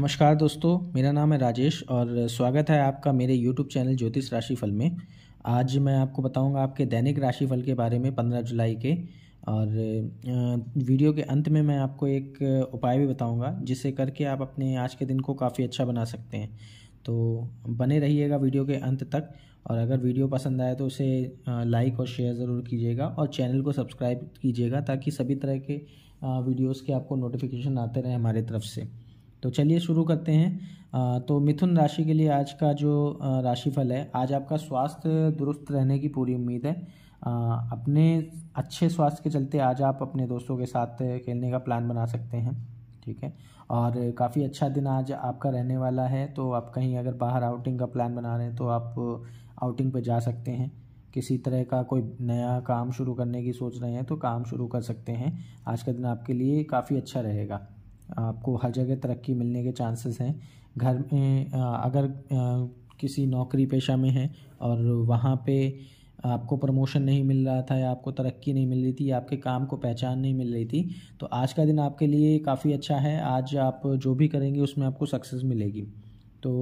नमस्कार दोस्तों मेरा नाम है राजेश और स्वागत है आपका मेरे यूट्यूब चैनल ज्योतिष राशिफल में आज मैं आपको बताऊंगा आपके दैनिक राशिफल के बारे में पंद्रह जुलाई के और वीडियो के अंत में मैं आपको एक उपाय भी बताऊंगा जिसे करके आप अपने आज के दिन को काफ़ी अच्छा बना सकते हैं तो बने रहिएगा वीडियो के अंत तक और अगर वीडियो पसंद आए तो उसे लाइक और शेयर ज़रूर कीजिएगा और चैनल को सब्सक्राइब कीजिएगा ताकि सभी तरह के वीडियोज़ के आपको नोटिफिकेशन आते रहें हमारे तरफ से तो चलिए शुरू करते हैं तो मिथुन राशि के लिए आज का जो राशिफल है आज आपका स्वास्थ्य दुरुस्त रहने की पूरी उम्मीद है अपने अच्छे स्वास्थ्य के चलते आज आप अपने दोस्तों के साथ खेलने का प्लान बना सकते हैं ठीक है और काफ़ी अच्छा दिन आज आपका रहने वाला है तो आप कहीं अगर बाहर आउटिंग का प्लान बना रहे हैं तो आप आउटिंग पर जा सकते हैं किसी तरह का कोई नया काम शुरू करने की सोच रहे हैं तो काम शुरू कर सकते हैं आज का दिन आपके लिए काफ़ी अच्छा रहेगा आपको हर जगह तरक्की मिलने के चांसेस हैं घर में अगर किसी नौकरी पेशा में हैं और वहाँ पे आपको प्रमोशन नहीं मिल रहा था या आपको तरक्की नहीं मिल रही थी या आपके काम को पहचान नहीं मिल रही थी तो आज का दिन आपके लिए काफ़ी अच्छा है आज आप जो भी करेंगे उसमें आपको सक्सेस मिलेगी तो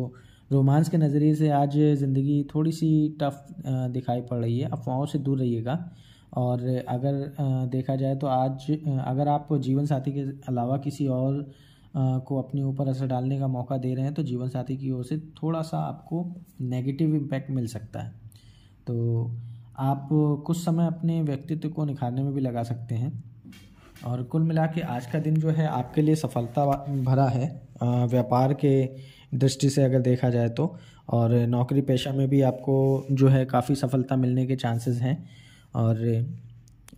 रोमांस के नज़रिए से आज ज़िंदगी थोड़ी सी टफ दिखाई पड़ रही है अफवाहों से दूर रहिएगा और अगर देखा जाए तो आज अगर आप जीवन साथी के अलावा किसी और को अपने ऊपर असर डालने का मौका दे रहे हैं तो जीवन साथी की ओर से थोड़ा सा आपको नेगेटिव इम्पैक्ट मिल सकता है तो आप कुछ समय अपने व्यक्तित्व को निखारने में भी लगा सकते हैं और कुल मिला के आज का दिन जो है आपके लिए सफलता भरा है व्यापार के दृष्टि से अगर देखा जाए तो और नौकरी पेशा में भी आपको जो है काफ़ी सफलता मिलने के चांसेस हैं और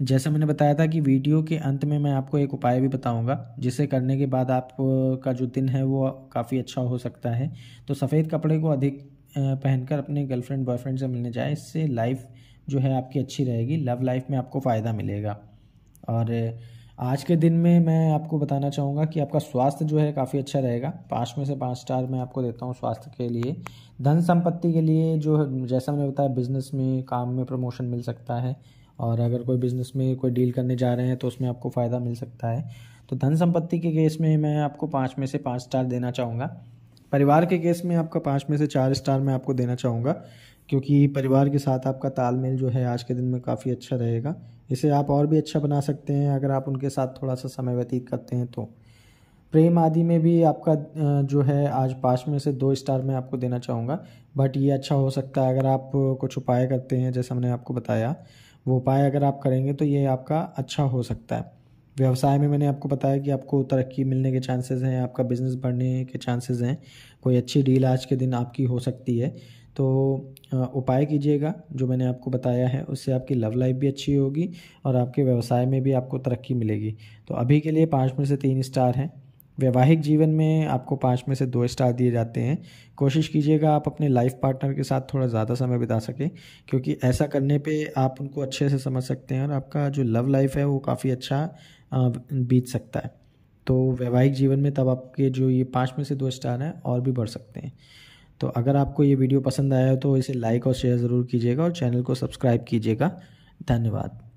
जैसे मैंने बताया था कि वीडियो के अंत में मैं आपको एक उपाय भी बताऊंगा जिसे करने के बाद आपका जो दिन है वो काफ़ी अच्छा हो सकता है तो सफ़ेद कपड़े को अधिक पहनकर अपने गर्लफ्रेंड बॉयफ्रेंड से मिलने जाए इससे लाइफ जो है आपकी अच्छी रहेगी लव लाइफ में आपको फ़ायदा मिलेगा और आज के दिन में मैं आपको बताना चाहूँगा कि आपका स्वास्थ्य जो है काफ़ी अच्छा रहेगा पाँच में से पाँच स्टार मैं आपको देता हूँ स्वास्थ्य के लिए धन संपत्ति के लिए जो जैसा मैंने बताया बिजनेस में काम में प्रमोशन मिल सकता है और अगर कोई बिजनेस में कोई डील करने जा रहे हैं तो उसमें आपको फ़ायदा मिल सकता है तो धन संपत्ति के केस में मैं आपको पाँच में से पाँच स्टार देना चाहूँगा परिवार के केस में आपका पाँच में से चार स्टार मैं आपको देना चाहूँगा क्योंकि परिवार के साथ आपका तालमेल जो है आज के दिन में काफ़ी अच्छा रहेगा इसे आप और भी अच्छा बना सकते हैं अगर आप उनके साथ थोड़ा सा समय व्यतीत करते हैं तो प्रेम आदि में भी आपका जो है आज पाँच में से दो स्टार मैं आपको देना चाहूँगा बट ये अच्छा हो सकता है अगर आप कुछ उपाय करते हैं जैसे हमने आपको बताया वो उपाय अगर आप करेंगे तो ये आपका अच्छा हो सकता है व्यवसाय में मैंने आपको बताया कि आपको तरक्की मिलने के चांसेस हैं आपका बिज़नेस बढ़ने के चांसेस हैं कोई अच्छी डील आज के दिन आपकी हो सकती है तो उपाय कीजिएगा जो मैंने आपको बताया है उससे आपकी लव लाइफ भी अच्छी होगी और आपके व्यवसाय में भी आपको तरक्की मिलेगी तो अभी के लिए पाँच में से तीन स्टार हैं वैवाहिक जीवन में आपको पाँच में से दो स्टार दिए जाते हैं कोशिश कीजिएगा आप अपने लाइफ पार्टनर के साथ थोड़ा ज़्यादा समय बिता सकें क्योंकि ऐसा करने पे आप उनको अच्छे से समझ सकते हैं और आपका जो लव लाइफ है वो काफ़ी अच्छा बीत सकता है तो वैवाहिक जीवन में तब आपके जो ये पाँच में से दो स्टार हैं और भी बढ़ सकते हैं तो अगर आपको ये वीडियो पसंद आया हो तो इसे लाइक और शेयर ज़रूर कीजिएगा और चैनल को सब्सक्राइब कीजिएगा धन्यवाद